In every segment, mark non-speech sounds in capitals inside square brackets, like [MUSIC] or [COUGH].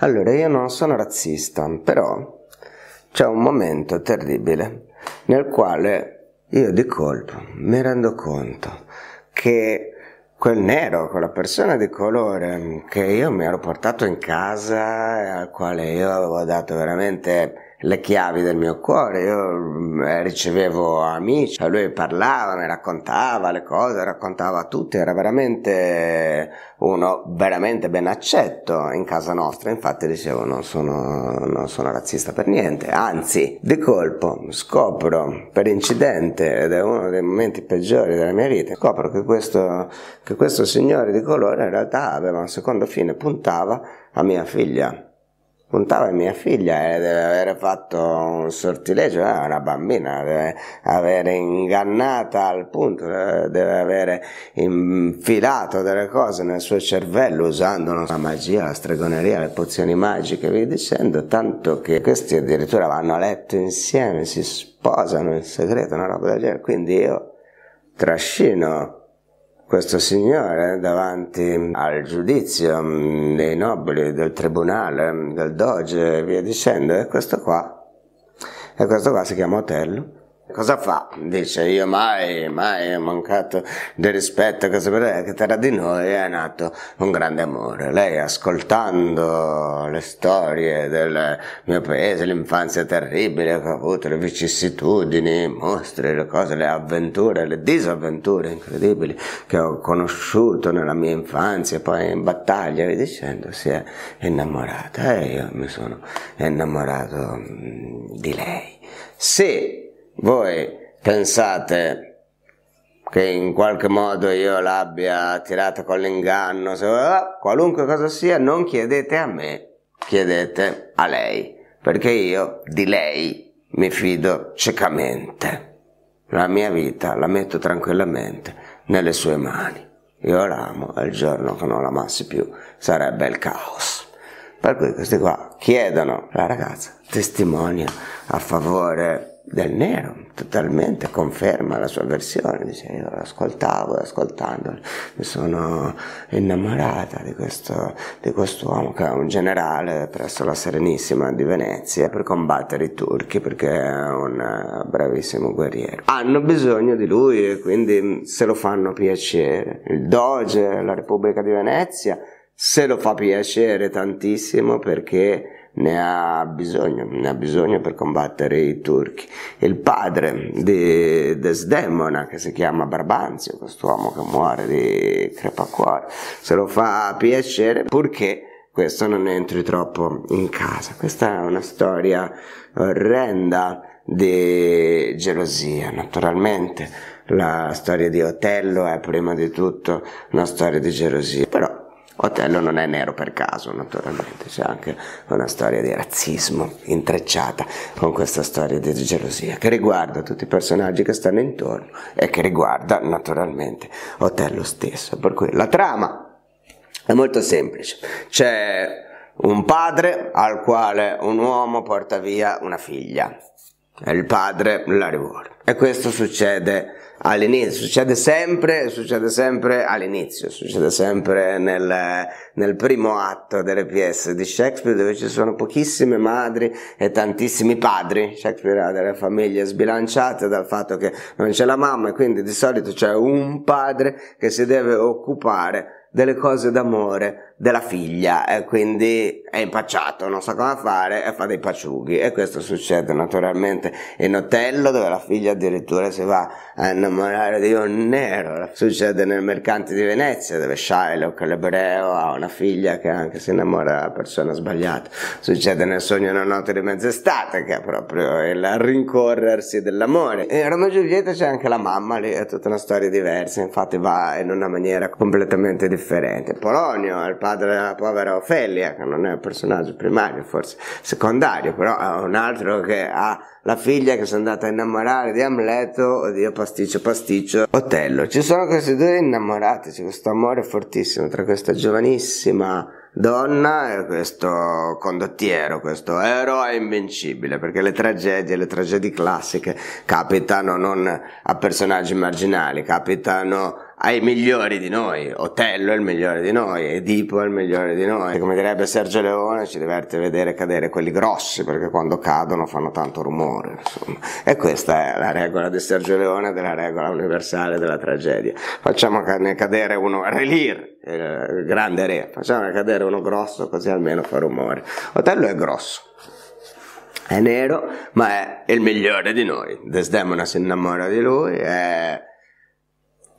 Allora, io non sono razzista, però c'è un momento terribile nel quale io di colpo mi rendo conto che quel nero, quella persona di colore che io mi ero portato in casa, e al quale io avevo dato veramente le chiavi del mio cuore, io mm, eh, ricevevo amici, lui parlava, mi raccontava le cose, raccontava tutto, era veramente uno veramente ben accetto in casa nostra, infatti dicevo non sono, non sono razzista per niente, anzi di colpo scopro per incidente, ed è uno dei momenti peggiori della mia vita, scopro che questo, che questo signore di colore in realtà aveva un secondo fine, puntava a mia figlia puntava mia figlia e eh, deve aver fatto un sortilegio, è eh, una bambina deve avere ingannata al punto, eh, deve avere infilato delle cose nel suo cervello usando la magia, la stregoneria, le pozioni magiche, vi dicendo, tanto che questi addirittura vanno a letto insieme, si sposano in segreto, una roba del genere, quindi io trascino questo signore davanti al giudizio mm, dei nobili, del tribunale, del doge e via dicendo, e questo qua, e questo qua si chiama Otello, Cosa fa? Dice io mai, mai ho mancato di rispetto, cosa per che tra di noi è nato un grande amore. Lei ascoltando le storie del mio paese, l'infanzia terribile che ho avuto, le vicissitudini, i mostri, le cose, le avventure, le disavventure incredibili che ho conosciuto nella mia infanzia, poi in battaglia, e dicendo si è innamorata e io mi sono innamorato mm, di lei. Se voi pensate che in qualche modo io l'abbia tirata con l'inganno, se, oh, qualunque cosa sia, non chiedete a me, chiedete a lei, perché io di lei mi fido ciecamente. La mia vita la metto tranquillamente nelle sue mani. Io l'amo e il giorno che non l'amassi più sarebbe il caos. Per cui questi qua chiedono, la ragazza testimonia a favore del nero, totalmente conferma la sua versione, dice io l'ascoltavo ascoltando, mi sono innamorata di questo di quest'uomo che è un generale presso la Serenissima di Venezia per combattere i turchi perché è un eh, bravissimo guerriero. Hanno bisogno di lui e quindi se lo fanno piacere. Il Doge, la Repubblica di Venezia, se lo fa piacere tantissimo perché ne ha bisogno, ne ha bisogno per combattere i turchi. Il padre di Desdemona, che si chiama Barbanzio, quest'uomo che muore di crepacuore, se lo fa piacere purché questo non entri troppo in casa. Questa è una storia orrenda di gelosia, naturalmente. La storia di Otello è prima di tutto una storia di gelosia, però Otello non è nero per caso, naturalmente, c'è anche una storia di razzismo intrecciata con questa storia di gelosia che riguarda tutti i personaggi che stanno intorno e che riguarda naturalmente Otello stesso. Per cui la trama è molto semplice. C'è un padre al quale un uomo porta via una figlia e il padre la rivolge. E questo succede all'inizio, succede sempre, succede sempre all'inizio, succede sempre nel, nel, primo atto delle pièce di Shakespeare dove ci sono pochissime madri e tantissimi padri, Shakespeare ha delle famiglie sbilanciate dal fatto che non c'è la mamma e quindi di solito c'è un padre che si deve occupare delle cose d'amore della figlia e quindi è impacciato, non sa so cosa fare e fa dei paciughi e questo succede naturalmente in Otello dove la figlia addirittura si va a innamorare di un nero, succede nel Mercante di Venezia dove Shylock l'ebreo ha una figlia che anche si innamora della persona sbagliata, succede nel Sogno una notte di mezz'estate che è proprio il rincorrersi dell'amore e Roma e Giulietta c'è anche la mamma lì, è tutta una storia diversa, infatti va in una maniera completamente differente. Polonio il padre padre della povera Ofelia, che non è un personaggio primario, forse secondario, però è un altro che ha la figlia che si è andata a innamorare di Amleto oddio Pasticcio Pasticcio Otello. Ci sono questi due innamorati, c'è questo amore fortissimo tra questa giovanissima donna e questo condottiero, questo eroe invincibile, perché le tragedie, le tragedie classiche capitano non a personaggi marginali, capitano ai migliori di noi. Otello è il migliore di noi, Edipo è il migliore di noi. Come direbbe Sergio Leone, ci diverte vedere cadere quelli grossi perché quando cadono fanno tanto rumore. Insomma. E questa è la regola di Sergio Leone, della regola universale della tragedia. Facciamo cadere uno, Relir, il grande re, facciamo cadere uno grosso così almeno fa rumore. Otello è grosso è nero, ma è il migliore di noi. Desdemona si innamora di lui, è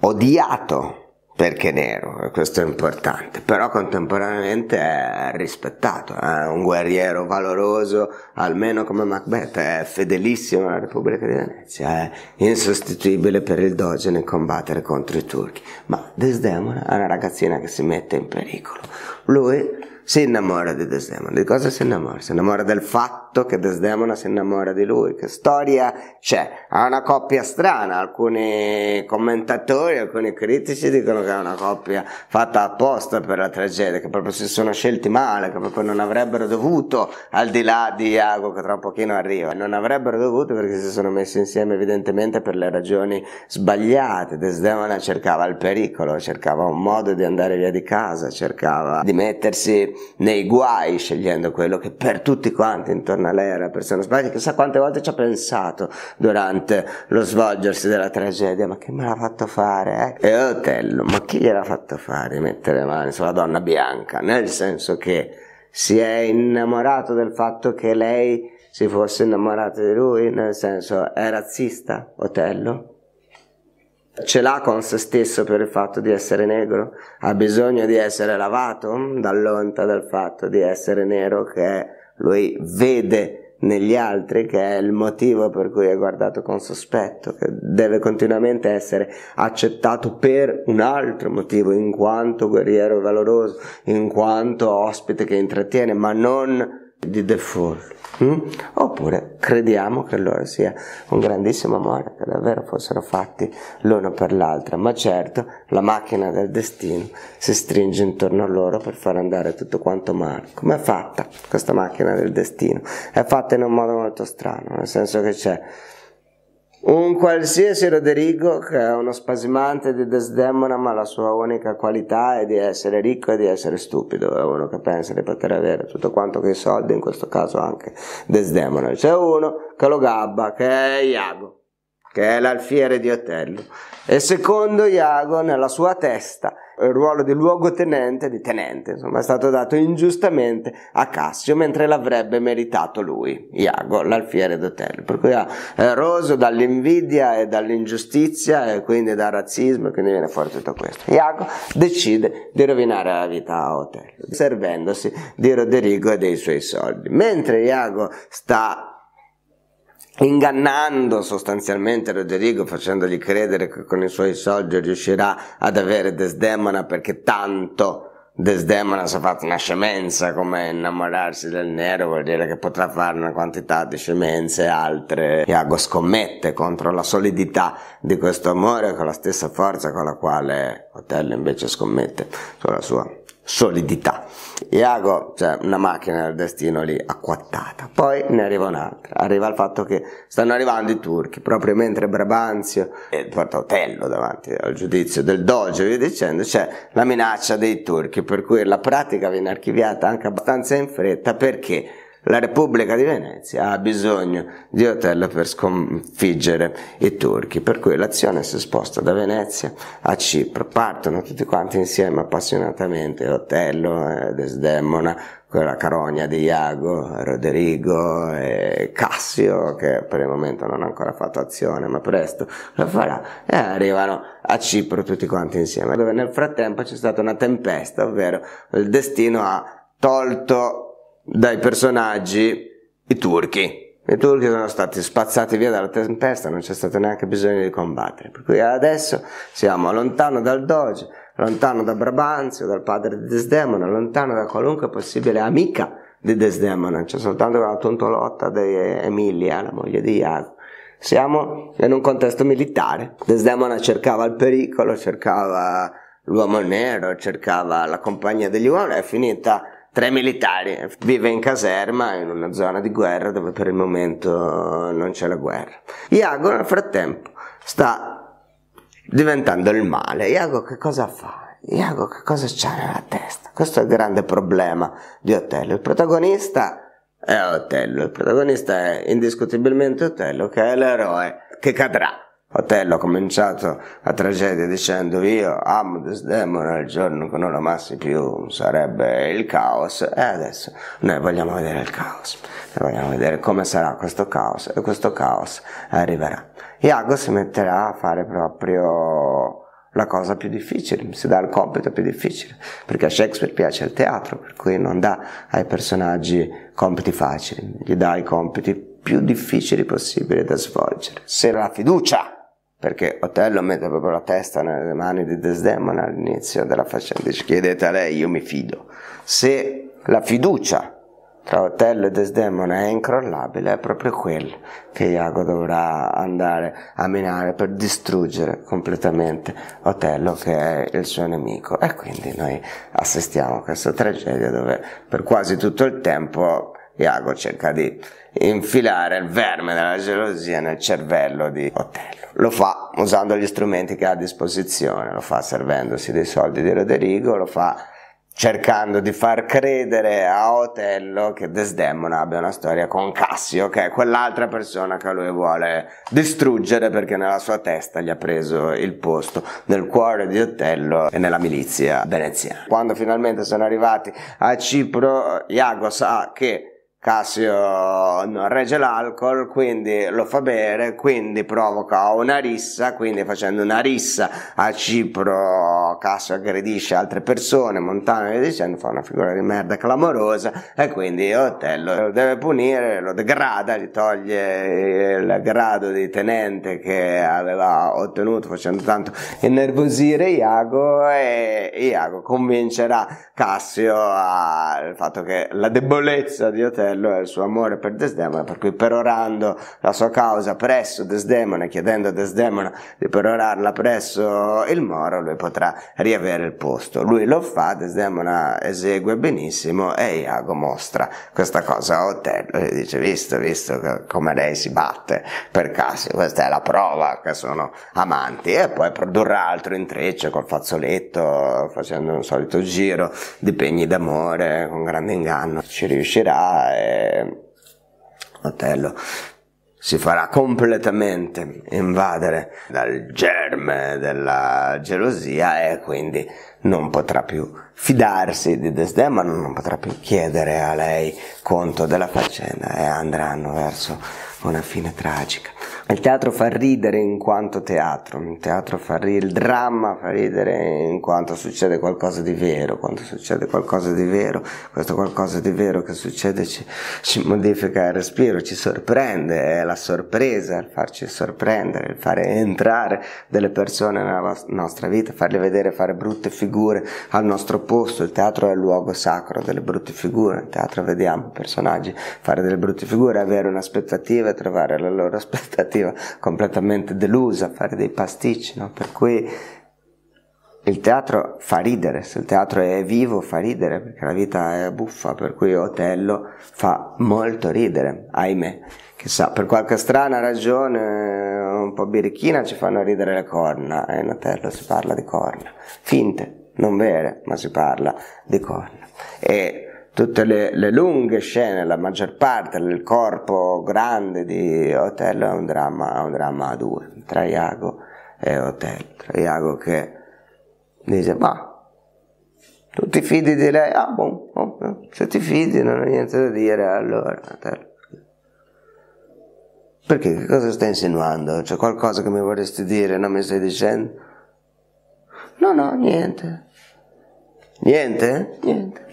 odiato perché nero, questo è importante, però contemporaneamente è rispettato, è un guerriero valoroso, almeno come Macbeth, è fedelissimo alla Repubblica di Venezia, è insostituibile per il doge nel combattere contro i turchi, ma Desdemona è una ragazzina che si mette in pericolo, lui si innamora di Desdemona, di cosa si innamora? Si innamora del fatto fatto che Desdemona si innamora di lui, che storia c'è? Ha una coppia strana, alcuni commentatori, alcuni critici dicono che è una coppia fatta apposta per la tragedia, che proprio si sono scelti male, che proprio non avrebbero dovuto, al di là di Iago che tra un pochino arriva, non avrebbero dovuto perché si sono messi insieme evidentemente per le ragioni sbagliate, Desdemona cercava il pericolo, cercava un modo di andare via di casa, cercava di mettersi nei guai scegliendo quello che per tutti quanti intorno giornaliera per se persona sbaglio, chissà quante volte ci ha pensato durante lo svolgersi della tragedia, ma che me l'ha fatto fare? Eh? E Otello, ma chi gliel'ha fatto fare mettere le mani sulla donna bianca? Nel senso che si è innamorato del fatto che lei si fosse innamorata di lui, nel senso è razzista Otello? ce l'ha con se stesso per il fatto di essere negro? Ha bisogno di essere lavato mm, dall'onta del fatto di essere nero che è lui vede negli altri che è il motivo per cui è guardato con sospetto, che deve continuamente essere accettato per un altro motivo, in quanto guerriero valoroso, in quanto ospite che intrattiene, ma non di default. Mm? Oppure crediamo che loro sia un grandissimo amore, che davvero fossero fatti l'uno per l'altra, ma certo la macchina del destino si stringe intorno a loro per far andare tutto quanto male. Come è fatta questa macchina del destino? È fatta in un modo molto strano, nel senso che c'è un qualsiasi Roderigo che è uno spasimante di Desdemona, ma la sua unica qualità è di essere ricco e di essere stupido, è uno che pensa di poter avere tutto quanto che i soldi, in questo caso anche Desdemona. C'è uno che lo gabba, che è Iago che è l'alfiere di Otello, e secondo Iago nella sua testa il ruolo di luogotenente, di tenente, insomma, è stato dato ingiustamente a Cassio, mentre l'avrebbe meritato lui, Iago, l'alfiere d'Otello. Per cui è eroso dall'invidia e dall'ingiustizia e quindi dal razzismo, e quindi viene fuori tutto questo. Iago decide di rovinare la vita a Otello, servendosi di Roderigo e dei suoi soldi. Mentre Iago sta ingannando sostanzialmente Roderigo, facendogli credere che con i suoi soldi riuscirà ad avere Desdemona perché tanto Desdemona si è fatta una scemenza come innamorarsi del nero vuol dire che potrà fare una quantità di scemenze altre. Iago scommette contro la solidità di questo amore con la stessa forza con la quale Otello invece scommette sulla sua solidità. Iago, cioè una macchina del destino lì acquattata. Poi ne arriva un'altra. Arriva il fatto che stanno arrivando i turchi, proprio mentre Brabanzio e Porta Otello davanti al giudizio del Doge, via dicendo, c'è la minaccia dei turchi, per cui la pratica viene archiviata anche abbastanza in fretta perché la Repubblica di Venezia ha bisogno di Otello per sconfiggere i turchi, per cui l'azione si sposta da Venezia a Cipro, partono tutti quanti insieme appassionatamente, Otello, eh, Desdemona, quella carogna di Iago, Roderigo e Cassio, che per il momento non ha ancora fatto azione, ma presto lo farà, e arrivano a Cipro tutti quanti insieme, dove nel frattempo c'è stata una tempesta, ovvero il destino ha tolto dai personaggi i turchi. I turchi sono stati spazzati via dalla tempesta, non c'è stato neanche bisogno di combattere. Per cui adesso siamo lontano dal Doge, lontano da Brabanzio, dal padre di Desdemona, lontano da qualunque possibile amica di Desdemona, c'è soltanto la tontolotta di Emilia, la moglie di Iago. Siamo in un contesto militare. Desdemona cercava il pericolo, cercava l'uomo nero, cercava la compagnia degli uomini, è finita tre militari, eh, vive in caserma in una zona di guerra dove per il momento non c'è la guerra. Iago nel frattempo sta diventando il male. Iago che cosa fa? Iago che cosa c'ha nella testa? Questo è il grande problema di Otello. Il protagonista è Otello, il protagonista è indiscutibilmente Otello che è l'eroe che cadrà Otello ha cominciato la tragedia dicendo io amo Desdemona il giorno che non amassi più sarebbe il caos e adesso noi vogliamo vedere il caos, noi vogliamo vedere come sarà questo caos e questo caos arriverà. Iago si metterà a fare proprio la cosa più difficile, si dà il compito più difficile, perché a Shakespeare piace il teatro, per cui non dà ai personaggi compiti facili, gli dà i compiti più difficili possibili da svolgere. Se la fiducia perché Otello mette proprio la testa nelle mani di Desdemona all'inizio della faccenda, dice chiedete a lei, io mi fido. Se la fiducia tra Otello e Desdemona è incrollabile, è proprio quello che Iago dovrà andare a minare per distruggere completamente Otello che è il suo nemico. E quindi noi assistiamo a questa tragedia dove per quasi tutto il tempo Iago cerca di infilare il verme della gelosia nel cervello di Otello lo fa usando gli strumenti che ha a disposizione, lo fa servendosi dei soldi di Roderigo, lo fa cercando di far credere a Otello che Desdemona abbia una storia con Cassio, che è quell'altra persona che lui vuole distruggere perché nella sua testa gli ha preso il posto nel cuore di Otello e nella milizia veneziana. Quando finalmente sono arrivati a Cipro, Iago sa che Cassio non regge l'alcol, quindi lo fa bere, quindi provoca una rissa, quindi facendo una rissa a Cipro Cassio aggredisce altre persone, Montano e dicendo fa una figura di merda clamorosa e quindi Otello lo deve punire, lo degrada, gli toglie il grado di tenente che aveva ottenuto facendo tanto innervosire Iago e Iago convincerà Cassio al fatto che la debolezza di Otello fratello e il suo amore per Desdemona, per cui perorando la sua causa presso Desdemona, chiedendo a Desdemona di perorarla presso il Moro, lui potrà riavere il posto. Lui lo fa, Desdemona esegue benissimo e Iago mostra questa cosa a Otello e dice visto, visto come lei si batte per Cassio, questa è la prova che sono amanti e poi produrrà altro intreccio col fazzoletto facendo un solito giro di pegni d'amore con grande inganno ci riuscirà eh, Otello si farà completamente invadere dal germe della gelosia e quindi non potrà più fidarsi di Desdemona, non potrà più chiedere a lei conto della faccenda e andranno verso una fine tragica. Il teatro fa ridere in quanto teatro, il teatro fa ridere, il dramma fa ridere in quanto succede qualcosa di vero, quando succede qualcosa di vero, questo qualcosa di vero che succede ci, ci modifica il respiro, ci sorprende, è la sorpresa, il farci sorprendere, il fare entrare delle persone nella nostra vita, farle vedere fare brutte figure al nostro posto, il teatro è il luogo sacro delle brutte figure, il teatro vediamo personaggi fare delle brutte figure, avere un'aspettativa vuole trovare la loro [LAUGHS] aspettativa completamente delusa, fare dei pasticci, no? per cui il teatro fa ridere, se il teatro è vivo fa ridere, perché la vita è buffa, per cui Otello fa molto ridere, ahimè, chissà, per qualche strana ragione eh, un po' birichina ci fanno ridere le corna, e eh, in Otello si parla di corna, finte, non vere, ma si parla di corna. E tutte le, le, lunghe scene, la maggior parte del corpo grande di Otello è un dramma, un dramma a due, tra Iago e Otello. Tra Iago che dice, ma tu ti fidi di lei? Ah, boh, boh, boh se ti fidi non hai niente da dire, allora Otello. Perché? Che cosa stai insinuando? C'è qualcosa che mi vorresti dire, non mi stai dicendo? No, no, niente. Niente? Niente.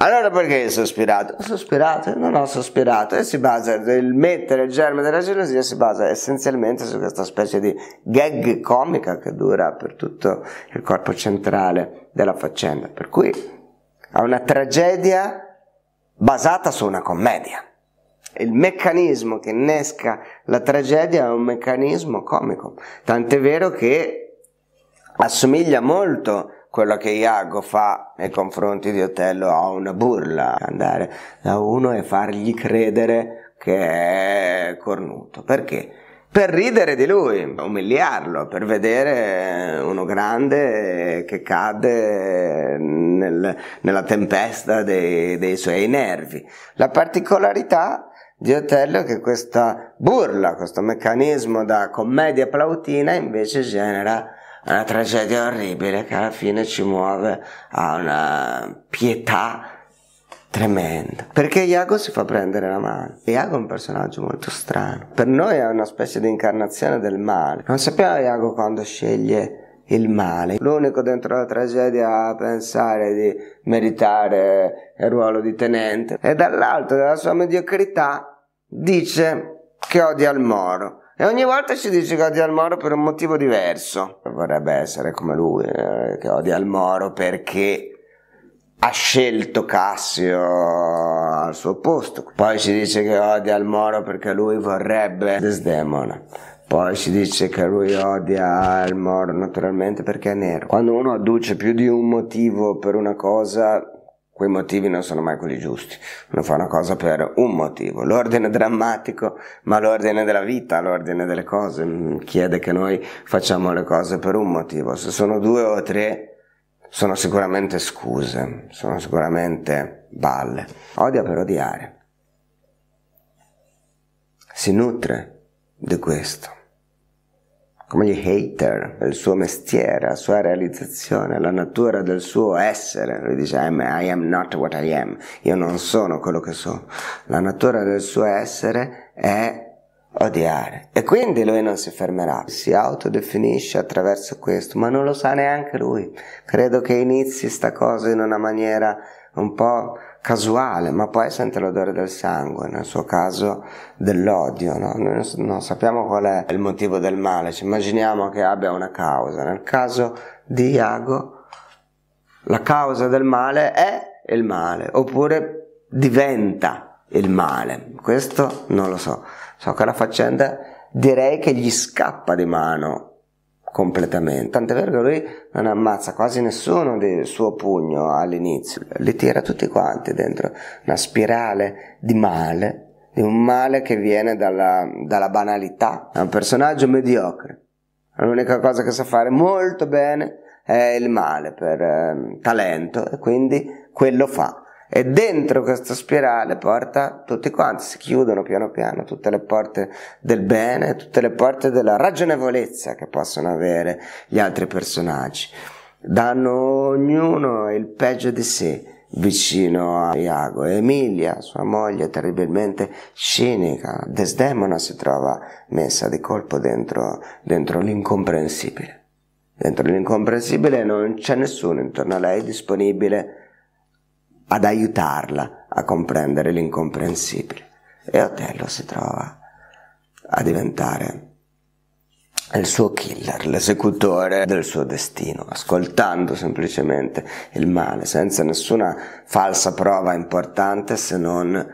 Allora perché hai sospirato? Ho sospirato, non ho sospirato e si basa, il mettere il germe della gelosia si basa essenzialmente su questa specie di gag comica che dura per tutto il corpo centrale della faccenda, per cui è una tragedia basata su una commedia. Il meccanismo che innesca la tragedia è un meccanismo comico, tant'è vero che assomiglia molto quello che Iago fa nei confronti di Otello ha una burla, andare da uno e fargli credere che è cornuto. Perché? Per ridere di lui, umiliarlo, per vedere uno grande che cade nel, nella tempesta dei, dei suoi nervi. La particolarità di Otello è che questa burla, questo meccanismo da commedia plautina invece genera una tragedia orribile che alla fine ci muove a una pietà Tremenda. Perché Iago si fa prendere la mano. Iago è un personaggio molto strano. Per noi è una specie di incarnazione del male. Non sappiamo Iago quando sceglie il male. L'unico dentro la tragedia a pensare di meritare il ruolo di tenente. E dall'alto, della sua mediocrità, dice che odia il Moro. E ogni volta ci dice che odia il Moro per un motivo diverso. Vorrebbe essere come lui, eh, che odia il Moro perché ha scelto Cassio al suo posto. Poi si dice che odia il Moro perché lui vorrebbe Desdemona. Poi si dice che lui odia il Moro naturalmente perché è nero. Quando uno adduce più di un motivo per una cosa, quei motivi non sono mai quelli giusti, uno fa una cosa per un motivo, l'ordine drammatico, ma l'ordine della vita, l'ordine delle cose mm, chiede che noi facciamo le cose per un motivo, se sono due o tre sono sicuramente scuse, sono sicuramente balle. Odia per odiare, si nutre di questo come gli hater, il suo mestiere, la sua realizzazione, la natura del suo essere. Lui dice I am not what I am, io non sono quello che sono. La natura del suo essere è odiare. E quindi lui non si fermerà, si autodefinisce attraverso questo, ma non lo sa neanche lui. Credo che inizi sta cosa in una maniera un po' casuale, ma poi sente l'odore del sangue, nel suo caso dell'odio. No? Noi non sappiamo qual è il motivo del male, ci immaginiamo che abbia una causa. Nel caso di Iago, la causa del male è il male, oppure diventa il male. Questo non lo so. So che la faccenda direi che gli scappa di mano completamente. Tant'è vero che lui non ammazza quasi nessuno del suo pugno all'inizio, li tira tutti quanti dentro una spirale di male, di un male che viene dalla, dalla banalità. È un personaggio mediocre. L'unica cosa che sa fare molto bene è il male per eh, talento e quindi quello fa e dentro questa spirale porta tutti quanti, si chiudono piano piano tutte le porte del bene, tutte le porte della ragionevolezza che possono avere gli altri personaggi. Danno ognuno il peggio di sé vicino a Iago. Emilia, sua moglie, terribilmente cinica, desdemona, si trova messa di colpo dentro, dentro l'incomprensibile. Dentro l'incomprensibile non c'è nessuno intorno a lei disponibile ad aiutarla a comprendere l'incomprensibile. E Otello si trova a diventare il suo killer, l'esecutore del suo destino, ascoltando semplicemente il male, senza nessuna falsa prova importante se non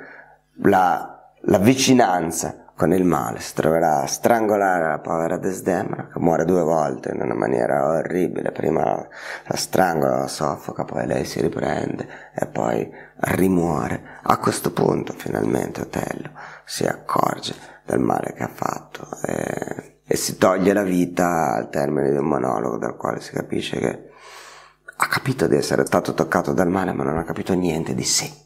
la, la vicinanza con il male, si troverà a strangolare la povera Desdemona che muore due volte in una maniera orribile, prima la strangola, la soffoca, poi lei si riprende e poi rimuore. A questo punto finalmente Otello si accorge del male che ha fatto e, e si toglie la vita al termine di un monologo dal quale si capisce che ha capito di essere stato toccato dal male ma non ha capito niente di sé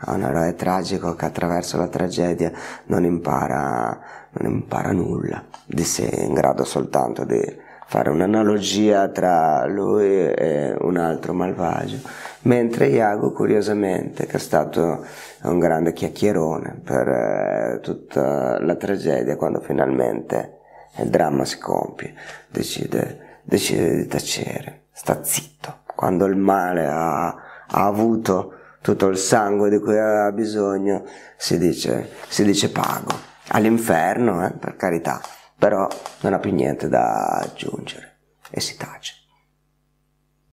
a un eroe tragico che attraverso la tragedia non impara, non impara nulla, di sé è in grado soltanto di fare un'analogia tra lui e un altro malvagio, mentre Iago curiosamente, che è stato un grande chiacchierone per eh, tutta la tragedia, quando finalmente il dramma si compie, decide, decide di tacere, sta zitto, quando il male ha, ha avuto tutto il sangue di cui aveva bisogno, si dice, si dice pago. All'inferno, eh, per carità, però non ha più niente da aggiungere e si tace.